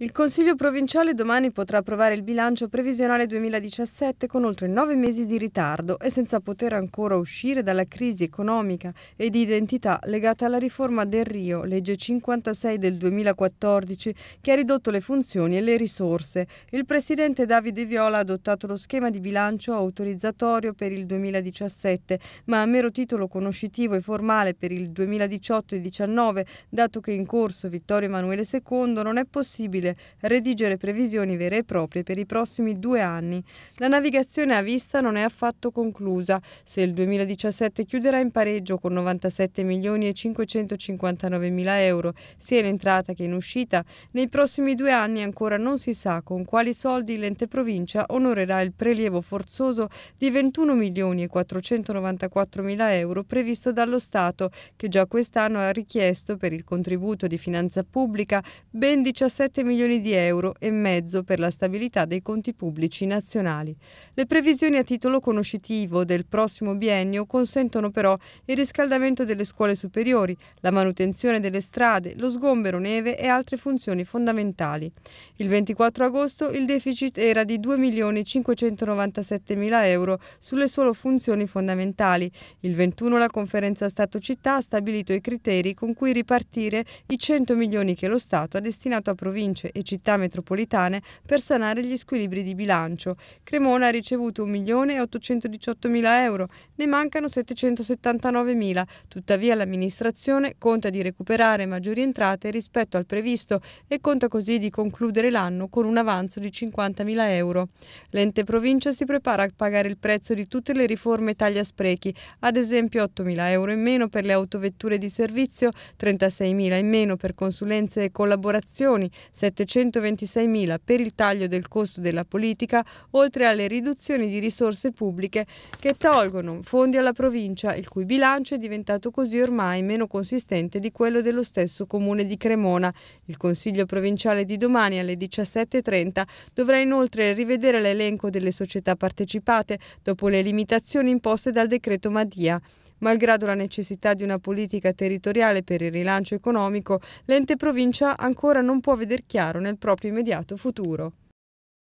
Il Consiglio provinciale domani potrà approvare il bilancio previsionale 2017 con oltre nove mesi di ritardo e senza poter ancora uscire dalla crisi economica e di identità legata alla riforma del Rio, legge 56 del 2014, che ha ridotto le funzioni e le risorse. Il presidente Davide Viola ha adottato lo schema di bilancio autorizzatorio per il 2017, ma a mero titolo conoscitivo e formale per il 2018 e 2019, dato che in corso Vittorio Emanuele II non è possibile possibile redigere previsioni vere e proprie per i prossimi due anni. La navigazione a vista non è affatto conclusa. Se il 2017 chiuderà in pareggio con 97 milioni e 559 mila euro, sia in entrata che in uscita, nei prossimi due anni ancora non si sa con quali soldi l'ente provincia onorerà il prelievo forzoso di 21 milioni e 494 mila euro previsto dallo Stato, che già quest'anno ha richiesto per il contributo di finanza pubblica ben 17 milioni milioni di euro e mezzo per la stabilità dei conti pubblici nazionali. Le previsioni a titolo conoscitivo del prossimo biennio consentono però il riscaldamento delle scuole superiori, la manutenzione delle strade, lo sgombero neve e altre funzioni fondamentali. Il 24 agosto il deficit era di 2 milioni 597 mila euro sulle solo funzioni fondamentali. Il 21 la conferenza Stato-Città ha stabilito i criteri con cui ripartire i 100 milioni che lo Stato ha destinato a province province e città metropolitane per sanare gli squilibri di bilancio. Cremona ha ricevuto 1.818.000 euro, ne mancano 779.000. Tuttavia l'amministrazione conta di recuperare maggiori entrate rispetto al previsto e conta così di concludere l'anno con un avanzo di 50.000 euro. L'ente provincia si prepara a pagare il prezzo di tutte le riforme taglia sprechi, ad esempio 8.000 euro in meno per le autovetture di servizio, 36.000 in meno per consulenze e collaborazioni, 7 726 mila per il taglio del costo della politica, oltre alle riduzioni di risorse pubbliche che tolgono fondi alla provincia, il cui bilancio è diventato così ormai meno consistente di quello dello stesso comune di Cremona. Il Consiglio provinciale di domani alle 17.30 dovrà inoltre rivedere l'elenco delle società partecipate dopo le limitazioni imposte dal decreto Madia. Malgrado la necessità di una politica territoriale per il rilancio economico, l'ente provincia ancora non può veder chiaro chiaro nel proprio immediato futuro.